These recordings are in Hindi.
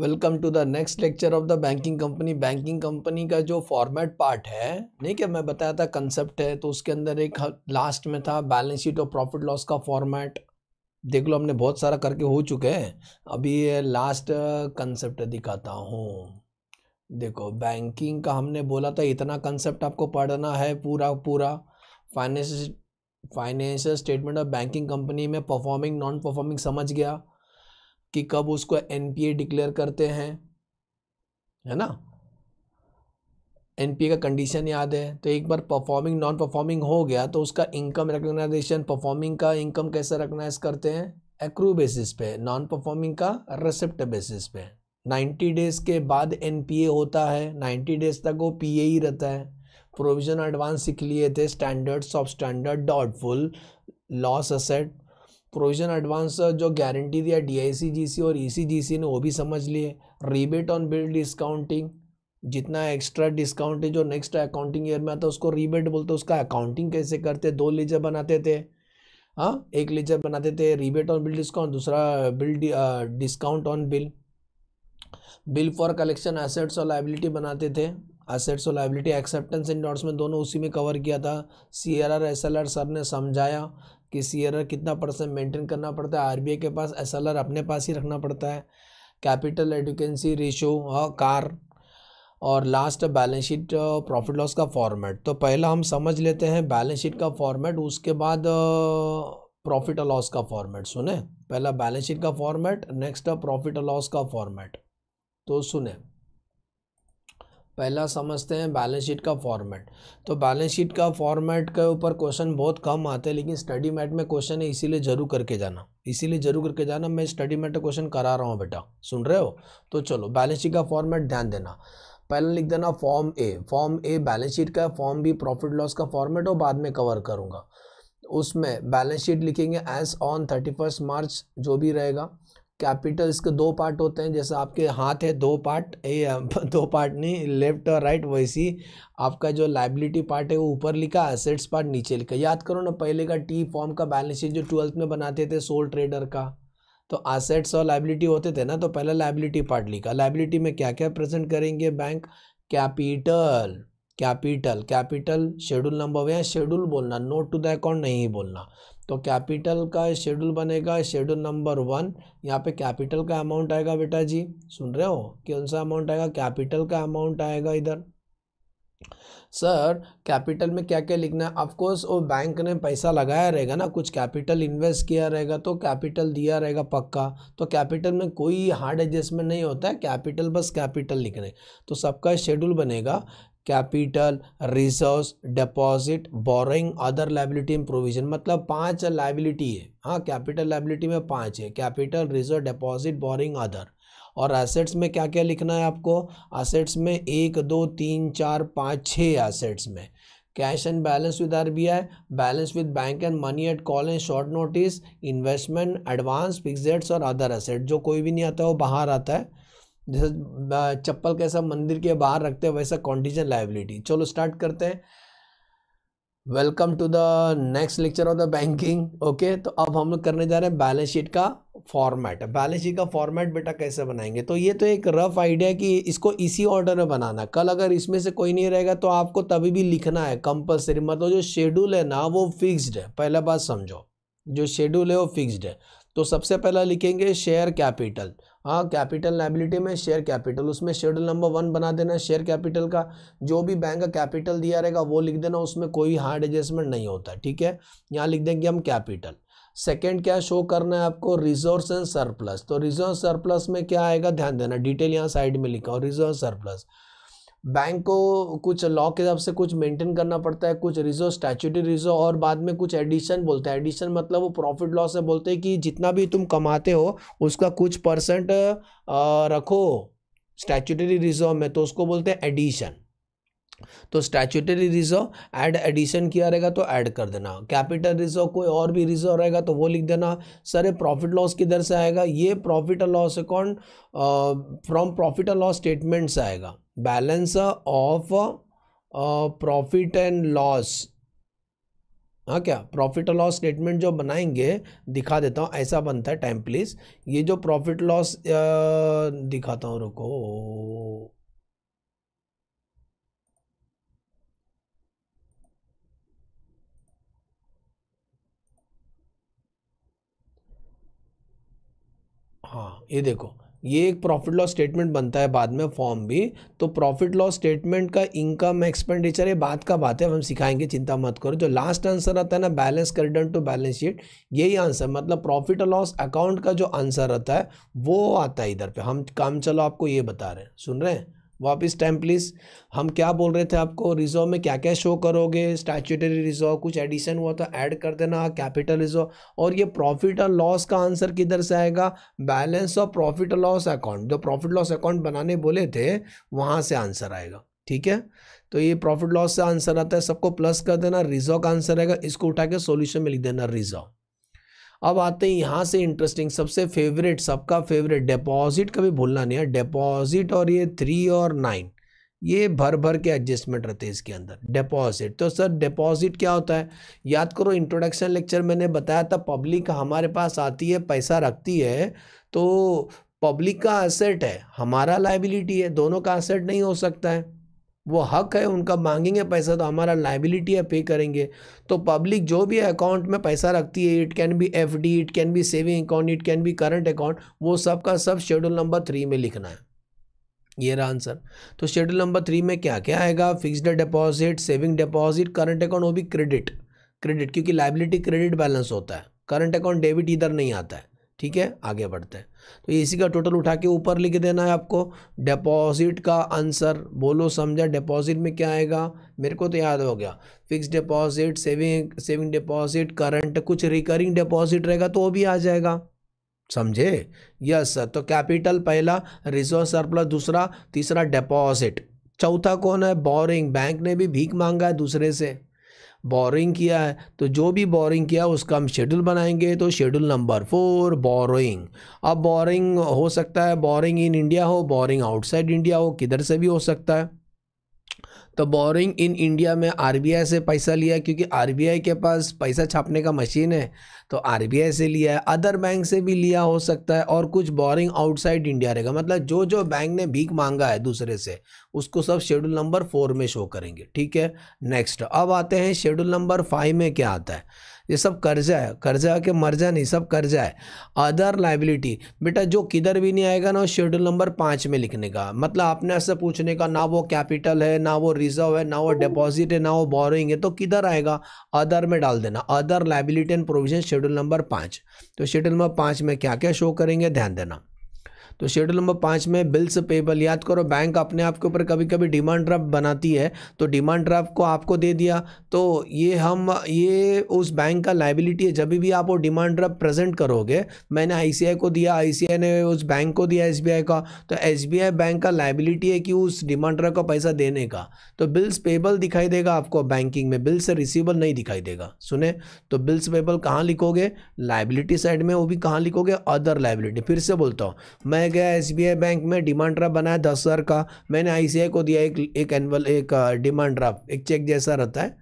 welcome to the next lecture of the banking company banking company का जो फॉर्मेट पार्ट है नहीं क्या मैं बताया था कंसेप्ट है तो उसके अंदर एक लास्ट में था बैलेंस शीट और प्रॉफिट लॉस का फॉर्मेट देख लो हमने बहुत सारा करके हो चुके हैं अभी ये लास्ट कंसेप्ट दिखाता हूँ देखो बैंकिंग का हमने बोला था इतना कंसेप्ट आपको पढ़ना है पूरा पूरा finance financial statement of banking company में परफॉर्मिंग नॉन परफॉर्मिंग समझ गया कि कब उसको एनपीए डिक्लेयर करते हैं है ना एनपीए का कंडीशन याद है तो एक बार परफॉर्मिंग नॉन परफॉर्मिंग हो गया तो उसका इनकम रिकग्नाइजेशन परफॉर्मिंग का इनकम कैसे रिकग्नाइज करते हैं एक्रू बेसिस पे नॉन परफॉर्मिंग का रिसिप्ट बेसिस पे 90 डेज़ के बाद एनपीए होता है 90 डेज़ तक वो पीए ही रहता है प्रोविजन एडवांस सीख लिए थे standard substandard doubtful loss asset provision advance uh, जो गारंटी दिया डीआईसीजीसी और ईसीजीसी e ने वो भी समझ लिए रिबेट ऑन बिल डिस्काउंटिंग जितना एक्स्ट्रा डिस्काउंट है जो नेक्स्ट अकाउंटिंग ईयर में आता है उसको रीबेट बोलते हैं उसका अकाउंटिंग कैसे करते दो लेजर बनाते थे हाँ एक लेजर बनाते थे रिबेट ऑन बिल डिस्काउंट दूसरा bill discount on bill bill for collection assets और लाइबिलिटी बनाते थे एसेट्स और लाइबिलिटी एक्सेप्टेंस एंड नोट्स में दोनों उसी में कवर किया था C R R S L R sir ने समझाया कि सी एन आर कितना परसेंट मेंटेन करना पड़ता है आर के पास एस अपने पास ही रखना पड़ता है कैपिटल एडुकेंसी रेशो कार और last balance sheet profit loss का फॉर्मेट तो पहला हम समझ लेते हैं बैलेंस शीट का फॉर्मेट उसके बाद प्रॉफिट और लॉस का फॉर्मेट सुने पहला बैलेंस शीट का फॉर्मेट नेक्स्ट प्रॉफिट और लॉस का फॉर्मेट तो सुने पहला समझते हैं बैलेंस शीट का फॉर्मेट तो बैलेंस शीट का फॉर्मेट के ऊपर क्वेश्चन बहुत कम आते हैं लेकिन स्टडी मैट में क्वेश्चन है इसीलिए ज़रूर करके जाना इसीलिए ज़रूर करके जाना मैं स्टडी मैट का क्वेश्चन करा रहा हूँ बेटा सुन रहे हो तो चलो बैलेंस शीट का फॉर्मेट ध्यान देना पहले लिख देना form A form A balance sheet का फॉर्म बी प्रॉफिट लॉस का फॉर्मेट और बाद में कवर करूँगा उसमें बैलेंस शीट लिखेंगे as on thirty first March जो भी रहेगा कैपिटल इसके दो पार्ट होते हैं जैसे आपके हाथ है दो पार्ट ए दो पार्ट नहीं लेफ्ट और राइट वैसी आपका जो लाइबिलिटी पार्ट है वो ऊपर लिखा एसेट्स पार्ट नीचे लिखा याद करो ना पहले का टी फॉर्म का बैलेंस शीट जो ट्वेल्थ में बनाते थे सोल ट्रेडर का तो एसेट्स और लाइबिलिटी होते थे ना तो पहले लाइबिलिटी पार्ट लिखा लाइबिलिटी में क्या क्या प्रेजेंट करेंगे bank capital capital capital schedule number या शेड्यूल बोलना नोट टू द अकाउंट नहीं बोलना तो कैपिटल का शेड्यूल बनेगा शेड्यूल नंबर वन यहाँ पे कैपिटल का अमाउंट आएगा बेटा जी सुन रहे हो कौन सा अमाउंट आएगा कैपिटल का अमाउंट आएगा इधर सर कैपिटल में क्या क्या लिखना है ऑफकोर्स वो बैंक ने पैसा लगाया रहेगा ना कुछ कैपिटल इन्वेस्ट किया रहेगा तो कैपिटल दिया रहेगा पक्का तो कैपिटल में कोई हार्ड एडजस्टमेंट नहीं होता है कैपिटल बस कैपिटल लिखने तो सबका शेड्यूल बनेगा capital reserves deposit borrowing other liability and provision मतलब पांच लाइबिलिटी है हाँ कैपिटल लाइबिलिटी में पांच है capital reserve deposit borrowing other और एसेट्स में क्या क्या लिखना है आपको एसेट्स में एक दो तीन चार पाँच छः एसेट्स में cash and balance with R B I balance with bank and money at call and short notice investment advance fixed assets और अदर एसेट जो कोई भी नहीं आता वो बाहर आता है जैसे चप्पल कैसा मंदिर के बाहर रखते हैं वैसा कॉन्टीजन लाइबिलिटी चलो स्टार्ट करते हैं welcome to the next lecture of the banking okay तो अब हम लोग करने जा रहे हैं बैलेंस शीट का फॉर्मेट बैलेंस शीट का फॉर्मेट बेटा कैसे बनाएंगे तो ये तो एक रफ आइडिया कि इसको इसी ऑर्डर में बनाना कल अगर इसमें से कोई नहीं रहेगा तो आपको तभी भी लिखना है कंपलसरी मतलब जो शेड्यूल है ना वो फिक्स्ड है पहला बात समझो जो शेड्यूल है वो फिक्स्ड है तो सबसे पहला लिखेंगे शेयर कैपिटल हाँ कैपिटल लाइबिलिटी में शेयर कैपिटल उसमें शेड्यूल नंबर वन बना देना शेयर कैपिटल का जो भी बैंक का कैपिटल दिया रहेगा वो लिख देना उसमें कोई हार्ड एडजस्टमेंट नहीं होता ठीक है यहाँ लिख देंगे हम कैपिटल सेकेंड क्या शो करना है आपको रिजोर्स एंड सरप्लस तो रिजोर्स सरप्लस में क्या आएगा ध्यान देना डिटेल यहाँ साइड में लिखा हो रिजोर्स सरप्लस बैंक को कुछ लॉ के हिसाब से कुछ मेंटेन करना पड़ता है कुछ रिजर्व स्टैचुटरी रिजर्व और बाद में कुछ एडिशन बोलते हैं एडिशन मतलब वो प्रॉफिट लॉस है बोलते हैं कि जितना भी तुम कमाते हो उसका कुछ परसेंट रखो स्टैचुटरी रिजर्व में तो उसको बोलते हैं एडिशन तो स्टैचुटरी रिजर्व ऐड एडिशन किया रहेगा तो ऐड कर देना कैपिटल रिजर्व कोई और भी रिजर्व रहेगा तो वो लिख देना सर प्रॉफिट लॉस किधर से आएगा ये profit and loss account from profit and loss statement से आएगा balance of profit and loss हाँ क्या प्रॉफिट और लॉस स्टेटमेंट जो बनाएंगे दिखा देता हूँ ऐसा बनता है टाइम प्लीज़ ये जो प्रॉफिट लॉस दिखाता हूँ रुको हाँ ये देखो ये एक प्रॉफिट लॉस स्टेटमेंट बनता है बाद में फॉर्म भी तो प्रॉफिट लॉस स्टेटमेंट का इनकम एक्सपेंडिचर ये बात का बात है हम सिखाएंगे चिंता मत करो जो लास्ट आंसर आता है ना balance done to balance sheet यही आंसर मतलब प्रॉफिट और लॉस अकाउंट का जो आंसर रहता है वो आता है इधर पे हम काम चलो आपको ये बता रहे हैं सुन रहे हैं वापस टाइम प्लीज़ हम क्या बोल रहे थे आपको रिजर्व में क्या क्या शो करोगे स्टैचूटरी रिजर्व कुछ एडिशन हुआ था तो ऐड कर देना कैपिटल रिजर्व और ये प्रॉफिट और लॉस का आंसर किधर से आएगा balance of profit loss account जो प्रॉफिट लॉस अकाउंट बनाने बोले थे वहाँ से आंसर आएगा ठीक है तो ये प्रॉफिट लॉस से आंसर आता है सबको प्लस कर देना रिजर्व का आंसर आएगा इसको उठा के सोल्यूशन में लिख देना रिजर्व अब आते हैं यहाँ से इंटरेस्टिंग सबसे फेवरेट सबका फेवरेट डिपॉजिट कभी भूलना नहीं है डिपॉजिट और ये थ्री और नाइन ये भर भर के एडजस्टमेंट रहते हैं इसके अंदर डिपॉजिट तो सर डिपॉजिट क्या होता है याद करो इंट्रोडक्शन लेक्चर मैंने बताया था पब्लिक हमारे पास आती है पैसा रखती है तो पब्लिक का एसेट है हमारा लाइबिलिटी है दोनों का एसेट नहीं हो सकता है वो हक है उनका मांगेंगे पैसा तो हमारा लाइबिलिटी है पे करेंगे तो पब्लिक जो भी अकाउंट में पैसा रखती है it can be F D it can be saving account it can be current account वो सब का सब शेड्यूल नंबर थ्री में लिखना है ये रहा आंसर तो शेड्यूल नंबर थ्री में क्या क्या आएगा fixed deposit saving deposit current account वो भी क्रेडिट क्रेडिट क्योंकि लाइबिलिटी क्रेडिट बैलेंस होता है करंट अकाउंट डेबिट इधर नहीं आता है ठीक है आगे बढ़ते हैं तो इसी का टोटल उठा के ऊपर लिख देना है आपको डिपॉजिट का आंसर बोलो समझा डिपॉजिट में क्या आएगा मेरे को तो याद हो गया fix deposit saving saving deposit current कुछ रिकरिंग डिपॉजिट रहेगा तो वो भी आ जाएगा समझे यस सर तो कैपिटल पहला रिजर्व सरप्लस दूसरा तीसरा डिपॉजिट चौथा कौन है बोरिंग बैंक ने भी भीख मांगा है दूसरे से बोरिंग किया है तो जो भी बोरिंग किया उसका हम शेड्यूल बनाएंगे तो शेड्यूल नंबर फोर बोरिंग अब बोरिंग हो सकता है बोरिंग इन इंडिया हो बोरिंग आउटसाइड इंडिया हो किधर से भी हो सकता है तो बोरिंग इन इंडिया में आर से पैसा लिया क्योंकि आर के पास पैसा छापने का मशीन है तो आर से लिया है अदर बैंक से भी लिया हो सकता है और कुछ बोरिंग आउटसाइड इंडिया रहेगा मतलब जो जो बैंक ने भीख मांगा है दूसरे से उसको सब शेड्यूल नंबर फोर में शो करेंगे ठीक है नेक्स्ट अब आते हैं शेड्यूल नंबर फाइव में क्या आता है ये सब कर्जा है कर्जा के मर्जा नहीं सब कर्जा है अदर लाइबिलिटी बेटा जो किधर भी नहीं आएगा ना शेड्यूल नंबर पाँच में लिखने का मतलब आपने ऐसे पूछने का ना वो कैपिटल है ना वो रिजर्व है ना वो डिपॉजिट है ना वो बोरोइंग है तो किधर आएगा अदर में डाल देना other liability and provision schedule number पाँच तो शेड्यूल नंबर पाँच में क्या क्या शो करेंगे ध्यान देना तो शेड्यूल नंबर पाँच में बिल्स पेबल याद करो बैंक अपने आप के ऊपर कभी कभी डिमांड ड्राफ्ट बनाती है तो डिमांड ड्राफ्ट को आपको दे दिया तो ये हम ये उस बैंक का लाइबिलिटी है जब भी आप वो डिमांड ड्राफ्ट प्रेजेंट करोगे मैंने आई को दिया आई ने उस बैंक को दिया एस का तो एस बैंक का लाइबिलिटी है कि उस डिमांड ड्राफ्ट का पैसा देने का तो बिल्स पेबल दिखाई देगा आपको बैंकिंग में बिल्स रिसीवल नहीं दिखाई देगा सुने तो बिल्स पेबल कहाँ लिखोगे लाइबिलिटी साइड में वो भी कहाँ लिखोगे अदर लाइबिलिटी फिर से बोलता हूँ मैं बनाया गया आई बैंक में डिमांड ड्राफ्ट बनाया दस हज़ार का मैंने आई को दिया एक एक एनअल एक डिमांड uh, ड्राफ्ट एक चेक जैसा रहता है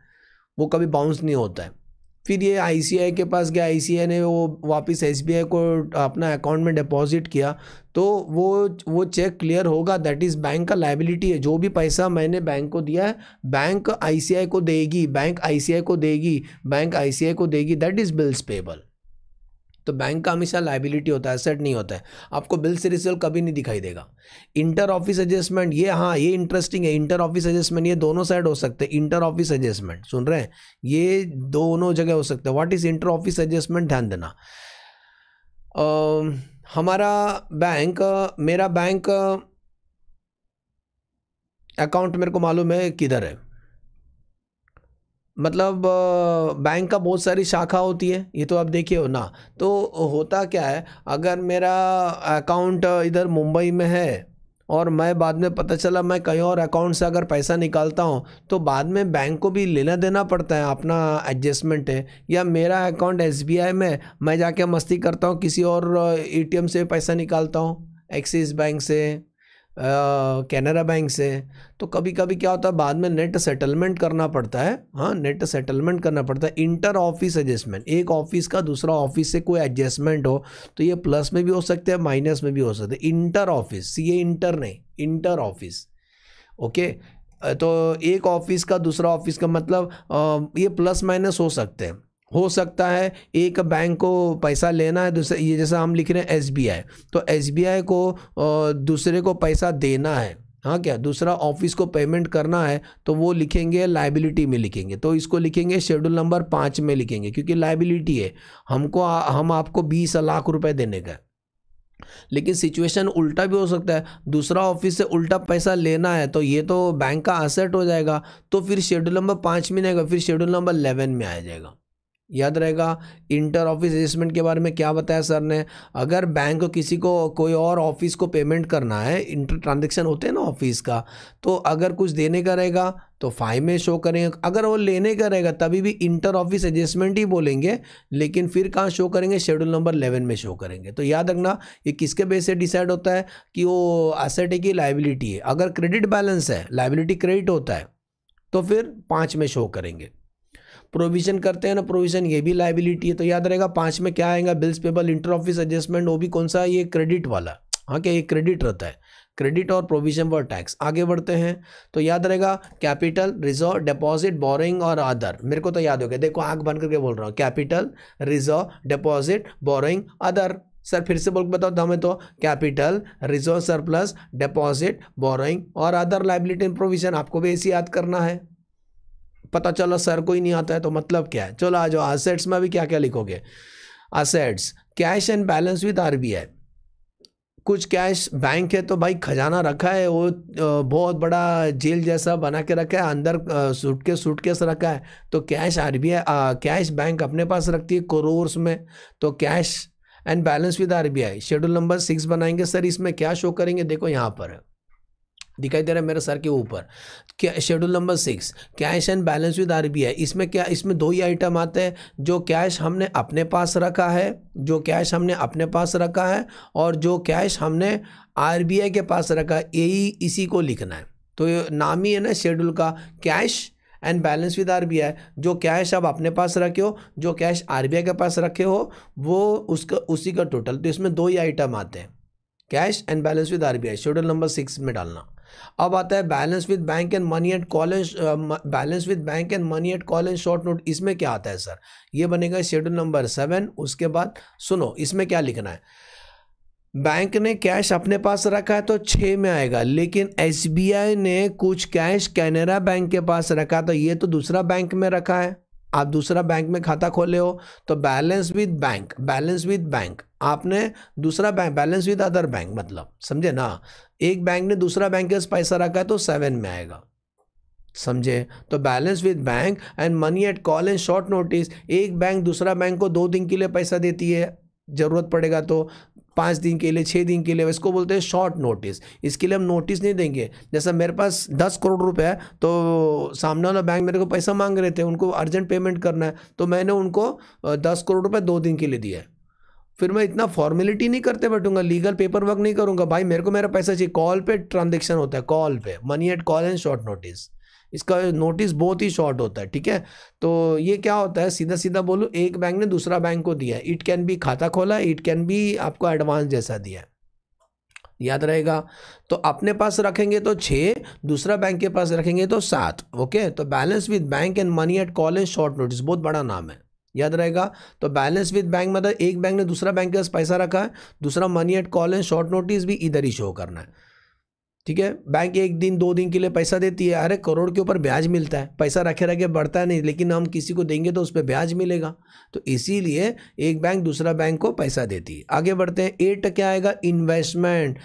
वो कभी बाउंस नहीं होता है फिर ये आईसीआई के पास गया आईसीआई ने वो वापस एसबीआई को अपना अकाउंट में डिपॉजिट किया तो वो वो चेक क्लियर होगा दैट इज़ बैंक का लाइबिलिटी है जो भी पैसा मैंने बैंक को दिया है बैंक आईसीआई को देगी बैंक आईसीआई को देगी बैंक आईसीआई को देगी दैट इज़ बिल्स पेबल तो बैंक का हमेशा लाइबिलिटी होता है एसेट नहीं होता है आपको बिल से रिसल कभी नहीं दिखाई देगा इंटर ऑफिस एडजस्टमेंट ये हाँ ये इंटरेस्टिंग है इंटर ऑफिस एडजस्टमेंट ये दोनों साइड हो सकते हैं इंटर ऑफिस एडजस्टमेंट सुन रहे हैं ये दोनों जगह हो सकते हैं what is inter office adjustment ध्यान देना हमारा बैंक मेरा बैंक अकाउंट मेरे को मालूम है किधर है मतलब बैंक का बहुत सारी शाखा होती है ये तो आप देखिए हो ना तो होता क्या है अगर मेरा अकाउंट इधर मुंबई में है और मैं बाद में पता चला मैं कहीं और अकाउंट से अगर पैसा निकालता हूँ तो बाद में बैंक को भी लेना देना पड़ता है अपना एडजस्टमेंट है या मेरा अकाउंट एस में मैं जाके मस्ती करता हूँ किसी और ए से पैसा निकालता हूँ एक्सिस बैंक से कैनरा बैंक से तो कभी कभी क्या होता है बाद में नेट सेटलमेंट करना पड़ता है हाँ नेट सेटलमेंट करना पड़ता है इंटर ऑफिस एडजस्टमेंट एक ऑफिस का दूसरा ऑफिस से कोई एडजस्टमेंट हो तो ये प्लस में भी हो सकते हैं माइनस में भी हो सकते हैं इंटर ऑफिस ये इंटर नहीं इंटर ऑफिस ओके तो एक ऑफिस का दूसरा ऑफिस का मतलब ये प्लस माइनस हो सकते हैं हो सकता है एक बैंक को पैसा लेना है दूसरे ये जैसा हम लिख रहे हैं एसबीआई तो एसबीआई को दूसरे को पैसा देना है हाँ क्या दूसरा ऑफिस को पेमेंट करना है तो वो लिखेंगे लाइबिलिटी में लिखेंगे तो इसको लिखेंगे शेड्यूल नंबर पाँच में लिखेंगे क्योंकि लाइबिलिटी है हमको हम आपको बीस लाख रुपए देने का लेकिन सिचुएशन उल्टा भी हो सकता है दूसरा ऑफिस से उल्टा पैसा लेना है तो ये तो बैंक का असेट हो जाएगा तो फिर शेड्यूल नंबर पाँच में नहीं आएगा फिर शेड्यूल नंबर इलेवन में आ जाएगा याद रहेगा इंटर ऑफिस एडजस्टमेंट के बारे में क्या बताया सर ने अगर बैंक को किसी को कोई और ऑफिस को पेमेंट करना है इंटर ट्रांजेक्शन होते हैं ना ऑफिस का तो अगर कुछ देने का रहेगा तो फाइव में शो करेंगे अगर वो लेने का रहेगा तभी भी इंटर ऑफिस एडजस्टमेंट ही बोलेंगे लेकिन फिर कहाँ शो करेंगे शेड्यूल नंबर इलेवन में शो करेंगे तो याद रखना ये किसके बेस से डिसाइड होता है कि वो असेट है कि लाइबिलिटी है अगर क्रेडिट बैलेंस है लाइबिलिटी क्रेडिट होता है तो फिर पाँच में शो करेंगे प्रोविजन करते हैं ना प्रोविजन ये भी लाइबिलिटी है तो याद रहेगा पाँच में क्या आएगा bills payable inter office adjustment वो भी कौन सा ये क्रेडिट वाला हाँ क्या ये क्रेडिट रहता है क्रेडिट और प्रोविजन फॉर टैक्स आगे बढ़ते हैं तो याद रहेगा कैपिटल रिजर्व डिपॉजिट बोरिंग और अदर मेरे को तो याद हो गया देखो आँख बन करके बोल रहा हूँ capital reserve deposit borrowing other sir फिर से बोल बताओ तो हमें तो capital reserve surplus deposit borrowing और अदर लाइबिलिटी इन प्रोविजन आपको भी ऐसी याद करना है पता चला सर कोई नहीं आता है तो मतलब क्या है चलो आ जाओ असेट्स में भी क्या क्या लिखोगे assets cash and balance with R कुछ कैश बैंक है तो भाई खजाना रखा है वो बहुत बड़ा जेल जैसा बना के रखा है अंदर सूट केस रखा है तो cash R B I cash bank अपने पास रखती है करोर्स में तो cash and balance with R B I schedule number six बनाएंगे सर इसमें क्या शो करेंगे देखो यहाँ पर है दिखाई दे रहा है मेरे सर के ऊपर क्या schedule number six cash and balance with RBI इसमें क्या इसमें दो ही आइटम आते हैं जो कैश हमने अपने पास रखा है जो कैश हमने अपने पास रखा है और जो कैश हमने आरबीआई के पास रखा है यही इसी को लिखना है तो नाम ही है ना शेड्यूल का cash and balance with R जो कैश आप अपने पास रखे हो जो कैश आर के पास रखे हो वो उसका उसी का टोटल तो इसमें दो ही आइटम आते हैं cash and balance with R B I schedule number six में डालना अब आता है balance with bank and money at call and balance with bank and money at call and short note इसमें क्या आता है सर ये बनेगा शेड्यूल नंबर सेवन उसके बाद सुनो इसमें क्या लिखना है बैंक ने कैश अपने पास रखा है तो छः में आएगा लेकिन एसबीआई ने कुछ कैश कैनरा बैंक के पास रखा तो ये तो दूसरा बैंक में रखा है आप दूसरा बैंक में खाता खोले हो तो balance with bank balance with bank आपने दूसरा bank balance with other bank मतलब समझे ना एक बैंक ने दूसरा बैंक के पैसा रखा है तो सेवन में आएगा समझे तो balance with bank and money at call and short notice एक बैंक दूसरा बैंक को दो दिन के लिए पैसा देती है ज़रूरत पड़ेगा तो पाँच दिन के लिए छः दिन के लिए इसको बोलते हैं शॉर्ट नोटिस इसके लिए हम नोटिस नहीं देंगे जैसा मेरे पास दस करोड़ रुपए है तो सामने वाला बैंक मेरे को पैसा मांग रहे थे उनको अर्जेंट पेमेंट करना है तो मैंने उनको दस करोड़ रुपये दो दिन के लिए दिया है फिर मैं इतना फॉर्मेलिटी नहीं करते बैठूंगा लीगल पेपर वर्क नहीं करूंगा भाई मेरे को मेरा पैसा चाहिए कॉल पे ट्रांजेक्शन होता है कॉल पे money at call and short notice इसका नोटिस बहुत ही शॉर्ट होता है ठीक है तो ये क्या होता है सीधा सीधा बोलो एक बैंक ने दूसरा बैंक को दिया इट कैन बी खाता खोला इट कैन बी आपको एडवांस जैसा दिया है याद रहेगा तो अपने पास रखेंगे तो छः दूसरा बैंक के पास रखेंगे तो सात ओके तो balance with bank and money at call as short notice बहुत बड़ा नाम है याद रहेगा तो बैलेंस विद बैंक मतलब एक बैंक ने दूसरा बैंक के पास पैसा रखा है दूसरा money at call as short notice भी इधर ही शो करना है ठीक है बैंक एक दिन दो दिन के लिए पैसा देती है अरे करोड़ के ऊपर ब्याज मिलता है पैसा रखे रखे बढ़ता नहीं लेकिन हम किसी को देंगे तो उस पर ब्याज मिलेगा तो इसीलिए एक बैंक दूसरा बैंक को पैसा देती है आगे बढ़ते हैं एट क्या आएगा इन्वेस्टमेंट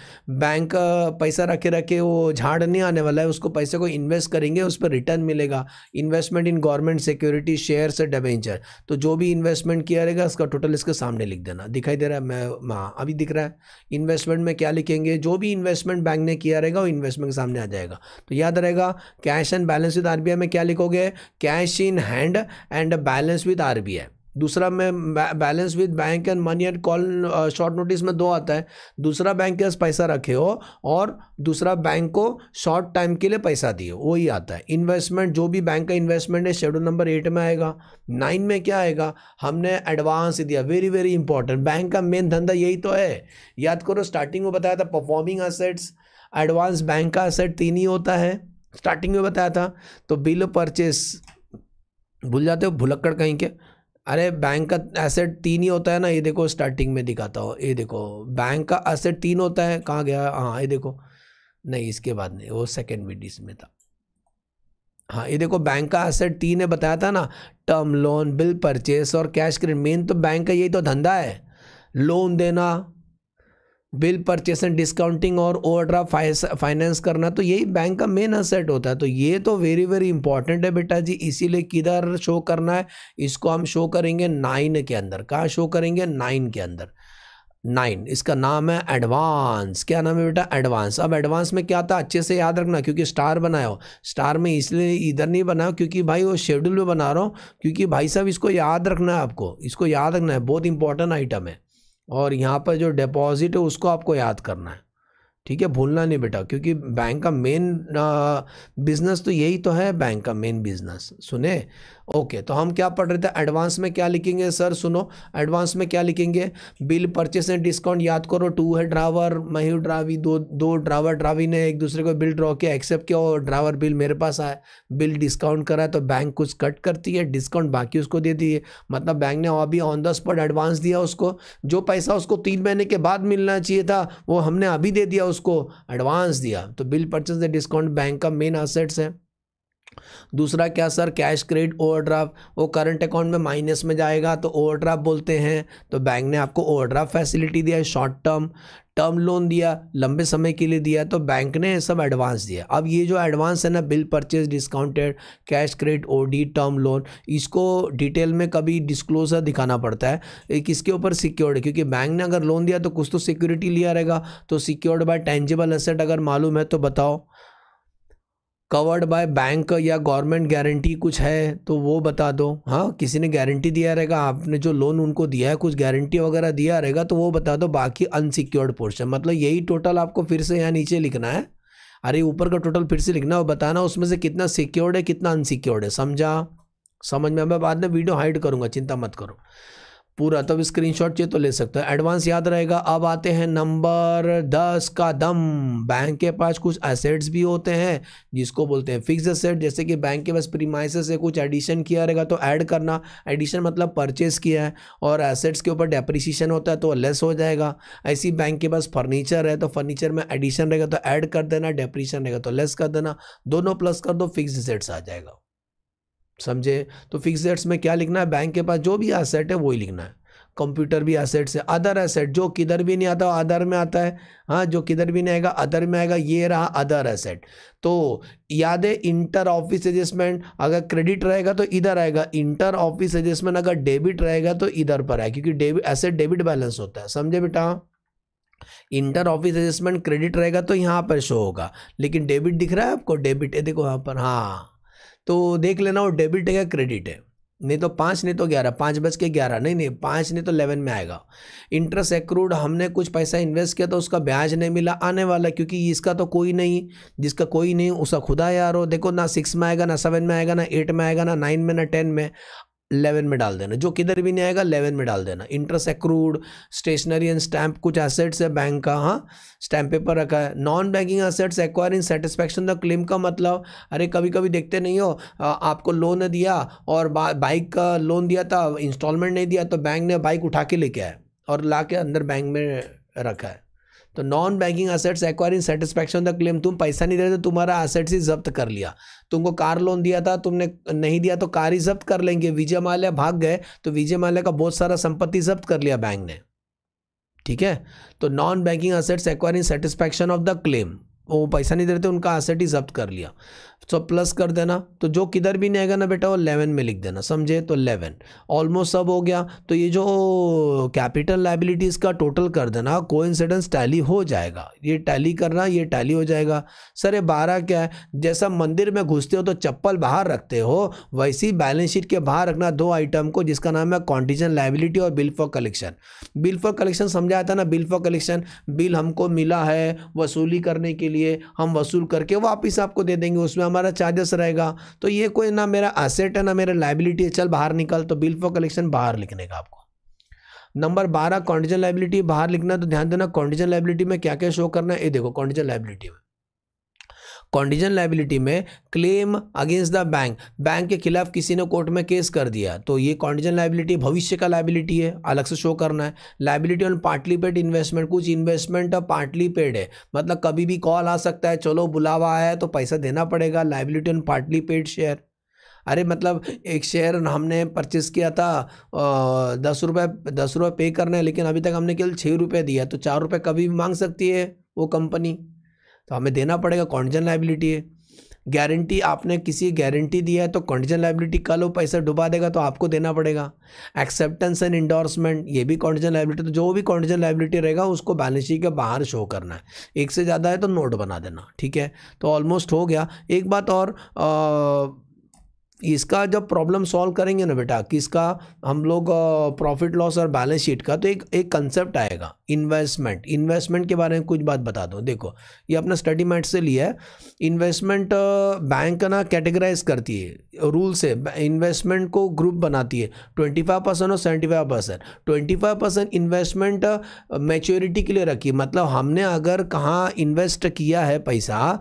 बैंक पैसा रखे रखे वो झाड़ नहीं आने वाला है उसको पैसे को इन्वेस्ट करेंगे उस पर रिटर्न मिलेगा investment in government security share debenture तो जो भी इन्वेस्टमेंट किया रहेगा उसका टोटल इसके सामने लिख देना दिखाई दे रहा है मैं हाँ, अभी दिख रहा है इन्वेस्टमेंट में क्या लिखेंगे जो भी इन्वेस्टमेंट बैंक ने किया रहेगा और इन्वेस्टमेंट के सामने आ जाएगा तो याद रहेगा cash and balance with R में क्या लिखोगे cash in hand and balance with R दूसरा में balance with bank and money and call short notice में दो आता है दूसरा बैंक के पास पैसा रखे हो और दूसरा बैंक को शॉर्ट टाइम के लिए पैसा दिए वही आता है इन्वेस्टमेंट जो भी बैंक का इन्वेस्टमेंट है शेड्यूल नंबर एट में आएगा नाइन में क्या आएगा हमने एडवांस दिया वेरी वेरी इंपॉर्टेंट बैंक का मेन धंधा यही तो है याद करो स्टार्टिंग में बताया था परफॉर्मिंग असेट्स एडवांस बैंक का असेट तीन ही होता है स्टार्टिंग में बताया था तो बिल परचेस भूल जाते हो भुलक्कड़ कहीं के अरे बैंक का एसेट तीन ही होता है ना ये देखो स्टार्टिंग में दिखाता हो ये देखो बैंक का एसेट तीन होता है कहाँ गया हाँ ये देखो नहीं इसके बाद नहीं वो सेकेंड वीडियो में था हाँ ये देखो बैंक का एसेट तीन है बताया था ना टर्म लोन बिल परचेस और कैश क्रेडिट मेन तो बैंक का यही तो धंधा है लोन देना बिल परचेसन डिस्काउंटिंग और ओवरड्राफ्ट फाइनेंस करना तो यही बैंक का मेन असेट होता है तो ये तो वेरी वेरी इंपॉर्टेंट है बेटा जी इसीलिए किधर शो करना है इसको हम शो करेंगे नाइन के अंदर कहाँ शो करेंगे नाइन के अंदर नाइन इसका नाम है एडवांस क्या नाम है बेटा एडवांस अब एडवांस में क्या था अच्छे से याद रखना क्योंकि स्टार बनाया हो स्टार में इसलिए इधर नहीं बनाया क्योंकि भाई वो शेड्यूल में बना रहा हूँ क्योंकि भाई साहब इसको याद रखना है आपको इसको याद रखना है बहुत इंपॉर्टेंट आइटम है और यहाँ पर जो डिपॉजिट है उसको आपको याद करना है ठीक है भूलना नहीं बेटा क्योंकि बैंक का मेन बिज़नेस तो यही तो है बैंक का मेन बिज़नेस सुने ओके तो हम क्या पढ़ रहे थे एडवांस में क्या लिखेंगे सर सुनो एडवांस में क्या लिखेंगे बिल परचेस एंड डिस्काउंट याद करो टू है ड्रावर मयू ड्रावी दो दो ड्रावर ड्रावी ने एक दूसरे को बिल ड्रॉ किया एक्सेप्ट किया और ड्रावर बिल मेरे पास आया बिल डिस्काउंट करा तो बैंक कुछ कट करती है डिस्काउंट बाकी उसको दे दी है मतलब बैंक ने अभी ऑन द स्पॉट एडवांस दिया उसको जो पैसा उसको तीन महीने के बाद मिलना चाहिए था वो हमने अभी दे दिया उसको एडवांस दिया तो bill purchase and discount bank का मेन असेट्स है दूसरा क्या सर कैश क्रेडिट ओवरड्राफ्ट वो करंट अकाउंट में माइनस में जाएगा तो ओवरड्राफ्ट बोलते हैं तो बैंक ने आपको ओवरड्राफ्ट फैसिलिटी दिया शॉर्ट टर्म टर्म लोन दिया लंबे समय के लिए दिया तो बैंक ने सब एडवांस दिया अब ये जो एडवांस है ना bill purchase discounted cash credit OD term loan इसको डिटेल में कभी डिस्क्लोजर दिखाना पड़ता है किसके ऊपर सिक्योर्ड क्योंकि बैंक ने अगर लोन दिया तो कुछ तो सिक्योरिटी लिया रहेगा तो सिक्योर्ड बाय टेंजेबल असेट अगर मालूम है तो बताओ कवर्ड बाय बैंक या गवर्नमेंट गारंटी कुछ है तो वो बता दो हाँ किसी ने गारंटी दिया रहेगा आपने जो लोन उनको दिया है कुछ गारंटी वगैरह दिया रहेगा तो वो बता दो बाकी अनसिक्योर्ड पोर्शन मतलब यही टोटल आपको फिर से यहाँ नीचे लिखना है अरे ऊपर का टोटल फिर से लिखना और बताना उसमें से कितना सिक्योर्ड है कितना अनसिक्योर्ड है समझा समझ में मैं बाद में वीडियो हाइड करूँगा चिंता मत करो पूरा तब स्क्रीनशॉट चाहिए तो ले सकते हो एडवांस याद रहेगा अब आते हैं नंबर दस का दम बैंक के पास कुछ एसेट्स भी होते हैं जिसको बोलते हैं फिक्स एसेट जैसे कि बैंक के पास प्रीमाइस से कुछ एडिशन किया रहेगा तो ऐड करना एडिशन मतलब परचेस किया है और एसेट्स के ऊपर डेप्रिसिएशन होता है तो लेस हो जाएगा ऐसी बैंक के पास फर्नीचर है तो फर्नीचर में एडिशन रहेगा तो ऐड कर देना डेप्रिसिएशन रहेगा तो लेस कर देना दोनों प्लस कर दो फिक्स एसेट्स आ जाएगा समझे तो फिक्स में क्या लिखना है बैंक के पास जो भी एसेट है वही लिखना है कंप्यूटर भी एसेट्स है अदर एसेट जो किधर भी नहीं आता अदर में आता है हाँ जो किधर भी नहीं आएगा अदर में आएगा ये रहा अदर एसेट तो याद है इंटर ऑफिस एडजस्टमेंट अगर क्रेडिट रहेगा तो इधर आएगा इंटर ऑफिस एडजस्टमेंट अगर डेबिट रहेगा तो इधर पर आएगा क्योंकि डेबिट एसेट डेबिट बैलेंस होता है समझे बेटा इंटर ऑफिस एडजस्टमेंट क्रेडिट रहेगा तो यहाँ पर शो होगा लेकिन डेबिट दिख रहा है आपको डेबिट है देखो यहाँ पर हाँ तो देख लेना वो डेबिट है या क्रेडिट है नहीं तो पाँच नहीं तो ग्यारह पाँच बज के ग्यारह नहीं नहीं पाँच नहीं तो इलेवन में आएगा इंटरेस्ट एक्रूड हमने कुछ पैसा इन्वेस्ट किया तो उसका ब्याज नहीं मिला आने वाला क्योंकि इसका तो कोई नहीं जिसका कोई नहीं उसका खुदा यार हो देखो ना सिक्स में आएगा ना सेवन में आएगा ना एट में आएगा ना नाइन में ना टेन में लेवन में डाल देना जो किधर भी नहीं आएगा लेवन में डाल देना interest accrued stationery and stamp कुछ एसेट्स है बैंक का हाँ स्टैम्प पेपर रखा है non banking assets acquire in satisfaction the claim का मतलब अरे कभी कभी देखते नहीं हो आपको लोन दिया और बाइक का लोन दिया था इंस्टॉलमेंट नहीं दिया तो बैंक ने बाइक उठा के लेके आया और ला के अंदर बैंक में रखा है तो non banking assets acquire in satisfaction the claim तुम पैसा नहीं दे रहे तो तुम्हारा असेट्स ही जब्त कर लिया तुमको कार लोन दिया था तुमने नहीं दिया तो कार ही जब्त कर लेंगे विजय माल्या भाग गए तो विजय माल्या का बहुत सारा संपत्ति जब्त कर लिया बैंक ने ठीक है तो non banking assets acquiring satisfaction of the claim वो पैसा नहीं दे रहे थे उनका असेट ही जब्त कर लिया सब प्लस कर देना तो जो किधर भी नहीं आएगा ना बेटा वो लेवन में लिख देना समझे तो लेवन ऑलमोस्ट सब हो गया तो ये जो कैपिटल लाइबिलिटीज़ का टोटल कर देना को टैली हो जाएगा ये टैली करना ये टैली हो जाएगा सर ये बारह क्या है जैसा मंदिर में घुसते हो तो चप्पल बाहर रखते हो वैसी बैलेंस शीट के बाहर रखना दो आइटम को जिसका नाम है कॉन्टीजन लाइबिलिटी और bill for collection bill for collection समझाया था ना बिल फॉर कलेक्शन बिल हमको मिला है वसूली करने के लिए हम वसूल करके वापिस आपको दे देंगे उसमें हमारा चार्जेस रहेगा तो ये कोई ना मेरा एसेट है ना मेरा लाइबिलिटी है चल बाहर निकल तो बिल फॉर कलेक्शन बाहर लिखने का आपको नंबर बारह कॉन्डिजन लाइबिलिटी बाहर लिखना है तो ध्यान देना कॉन्डिजन लाइबिलिटी में क्या क्या शो करना है ये देखो कॉन्डिजन लाइबिलिटी में कॉन्डिजन लाइबिलिटी में claim against the bank bank के खिलाफ किसी ने कोर्ट में केस कर दिया तो ये कॉन्डिजन लाइबिलिटी भविष्य का लाइबिलिटी है अलग से शो करना है liability on partly paid investment कुछ इन्वेस्टमेंट पार्टली पेड है मतलब कभी भी कॉल आ सकता है चलो बुलावा आया है तो पैसा देना पड़ेगा liability on partly paid share अरे मतलब एक शेयर हमने परचेस किया था दस रुपये दस रुपये पे करना है लेकिन अभी तक हमने केवल छः रुपये दिया तो चार रुपये कभी भी मांग सकती है वो कंपनी तो हमें देना पड़ेगा कॉन्जन लाइबिलिटी है गारंटी आपने किसी गारंटी दिया है तो कॉन्जन लाइबिलिटी कल वो पैसा डुबा देगा तो आपको देना पड़ेगा एक्सेप्टेंस एंड इंडोर्समेंट ये भी कॉन्टिजन लाइबिलिटी तो जो भी कॉन्जन लाइबिलिटी रहेगा उसको बैलेंस शीट के बाहर शो करना है एक से ज़्यादा है तो नोट बना देना ठीक है तो ऑलमोस्ट हो गया एक बात और आ, इसका जब प्रॉब्लम सॉल्व करेंगे ना बेटा किसका हम लोग प्रॉफिट लॉस और बैलेंस शीट का तो एक एक कंसेप्ट आएगा इन्वेस्टमेंट इन्वेस्टमेंट के बारे में कुछ बात बता दो देखो ये अपना स्टडी मैट से लिया है इन्वेस्टमेंट बैंक ना कैटेगराइज करती है रूल से इन्वेस्टमेंट को ग्रुप बनाती है ट्वेंटी फाइव परसेंट और seventy five percent twenty five percent investment maturity के लिए रखी मतलब हमने अगर कहाँ इन्वेस्ट किया है पैसा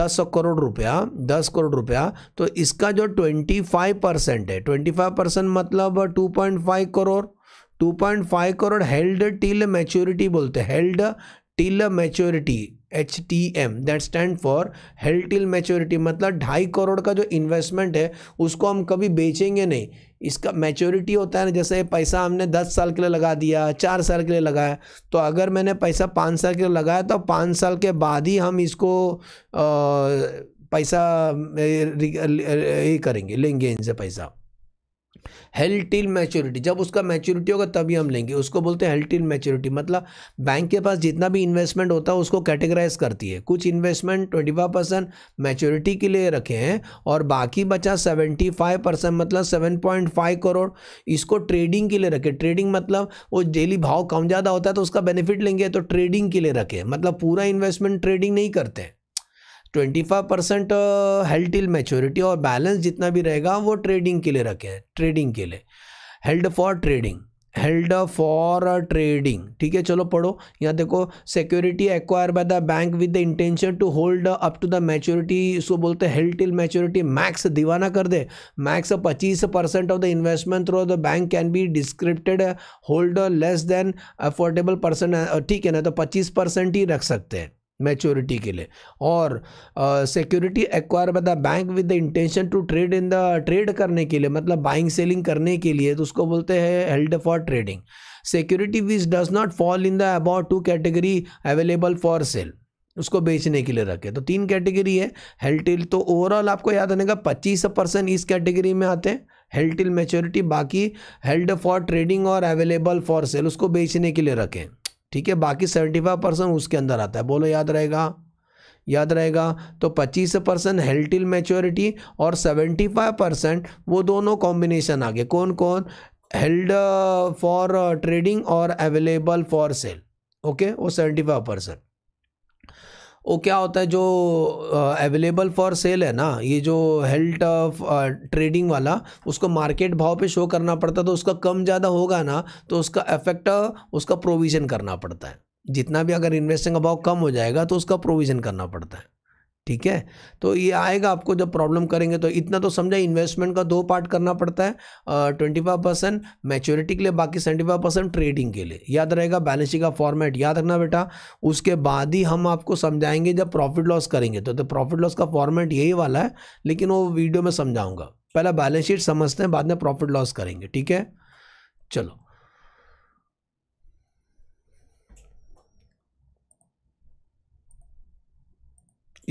दस करोड़ रुपया दस करोड़ रुपया तो इसका जो 25 परसेंट है 25 परसेंट मतलब 2.5 crore 2.5 crore held till maturity बोलते हैं held till maturity H T M that stand for held till maturity मतलब ढाई करोड़ का जो इन्वेस्टमेंट है उसको हम कभी बेचेंगे नहीं इसका मैच्योरिटी होता है ना जैसे पैसा हमने दस साल के लिए लगा दिया चार साल के लिए लगाया तो अगर मैंने पैसा पाँच साल के लिए लगाया तो पाँच साल के बाद ही हम इसको आ, पैसा ये करेंगे लेंगे इनसे पैसा हेल्थ टिल मैच्योरिटी जब उसका मैच्योरिटी होगा तभी हम लेंगे उसको बोलते हैं हेल्थ टिल मैच्योरिटी मतलब बैंक के पास जितना भी इन्वेस्टमेंट होता है उसको कैटेगराइज करती है कुछ investment twenty five percent maturity के लिए रखे हैं और बाकी बचा सेवेंटी फाइव परसेंट मतलब सेवन पॉइंट फाइव करोड़ इसको ट्रेडिंग के लिए रखे ट्रेडिंग मतलब वो डेली भाव कम ज़्यादा होता है तो उसका बेनिफिट लेंगे तो ट्रेडिंग के लिए रखे मतलब पूरा इन्वेस्टमेंट ट्रेडिंग नहीं करते हैं twenty five percent held till maturity और बैलेंस जितना भी रहेगा वो ट्रेडिंग के लिए रखे हैं ट्रेडिंग के लिए held for trading held for trading ठीक है चलो पढ़ो यहाँ देखो security acquire by the bank with the intention to hold up to the maturity इसको बोलते हैं हेल्ड टिल मेच्योरिटी मैक्स दीवाना कर दे मैक्स पच्चीस percent of the investment through the bank can be described hold less than affordable percent ठीक है ना तो पच्चीस परसेंट ही रख सकते हैं मैच्योरिटी के लिए और security acquire by the bank with the intention to trade in the trade करने के लिए मतलब बाइंग सेलिंग करने के लिए तो उसको बोलते हैं held for trading security which does not fall in the above two category available for sale उसको बेचने के लिए रखे तो तीन कैटेगरी है हेल्टिल तो ओवरऑल आपको याद आने का पच्चीस परसेंट इस कैटेगरी में आते हैं हेल्टिल मेच्योरिटी बाकी हेल्ड फॉर ट्रेडिंग और अवेलेबल फॉर सेल उसको बेचने के लिए रखें ठीक है बाकी सेवेंटी फाइव परसेंट उसके अंदर आता है बोलो याद रहेगा याद रहेगा तो पच्चीस परसेंट हेल्टिल मेच्योरिटी और सेवेंटी फाइव परसेंट वो दोनों कॉम्बिनेशन आ गए कौन कौन हेल्ड फॉर ट्रेडिंग और अवेलेबल फॉर सेल ओके वो सेवेंटी फाइव परसेंट वो क्या होता है जो अवेलेबल फॉर सेल है ना ये जो ऑफ ट्रेडिंग वाला उसको मार्केट भाव पे शो करना पड़ता है तो उसका कम ज़्यादा होगा ना तो उसका इफेक्ट उसका प्रोविज़न करना पड़ता है जितना भी अगर इन्वेस्टिंग का भाव कम हो जाएगा तो उसका प्रोविज़न करना पड़ता है ठीक है तो ये आएगा आपको जब प्रॉब्लम करेंगे तो इतना तो समझा इन्वेस्टमेंट का दो पार्ट करना पड़ता है ट्वेंटी फाइव परसेंट मेच्योरिटी के लिए बाकी सेवेंटी फाइव परसेंट ट्रेडिंग के लिए याद रहेगा बैलेंस शीट का फॉर्मेट याद रखना बेटा उसके बाद ही हम आपको समझाएंगे जब प्रॉफिट लॉस करेंगे तो, तो प्रॉफिट लॉस का फॉर्मेट यही वाला है लेकिन वो वीडियो में समझाऊंगा पहला बैलेंस शीट समझते हैं बाद में प्रॉफिट लॉस करेंगे ठीक है चलो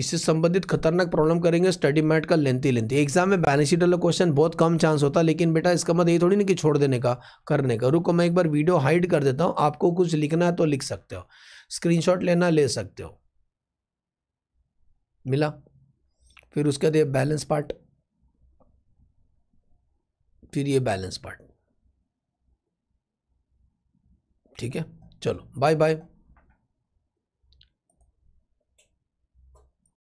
इससे संबंधित खतरनाक प्रॉब्लम करेंगे स्टडी मैट का लेंथी लेंथी एग्जाम में बैलेंस शीट वाला क्वेश्चन बहुत कम चांस होता है लेकिन बेटा इसका मत मतलब ये थोड़ी ना कि छोड़ देने का करने का रुको मैं एक बार वीडियो हाइड कर देता हूँ आपको कुछ लिखना है तो लिख सकते हो स्क्रीन लेना ले सकते हो मिला फिर उसके बाद बैलेंस पार्ट फिर ये बैलेंस पार्ट ठीक है चलो बाय बाय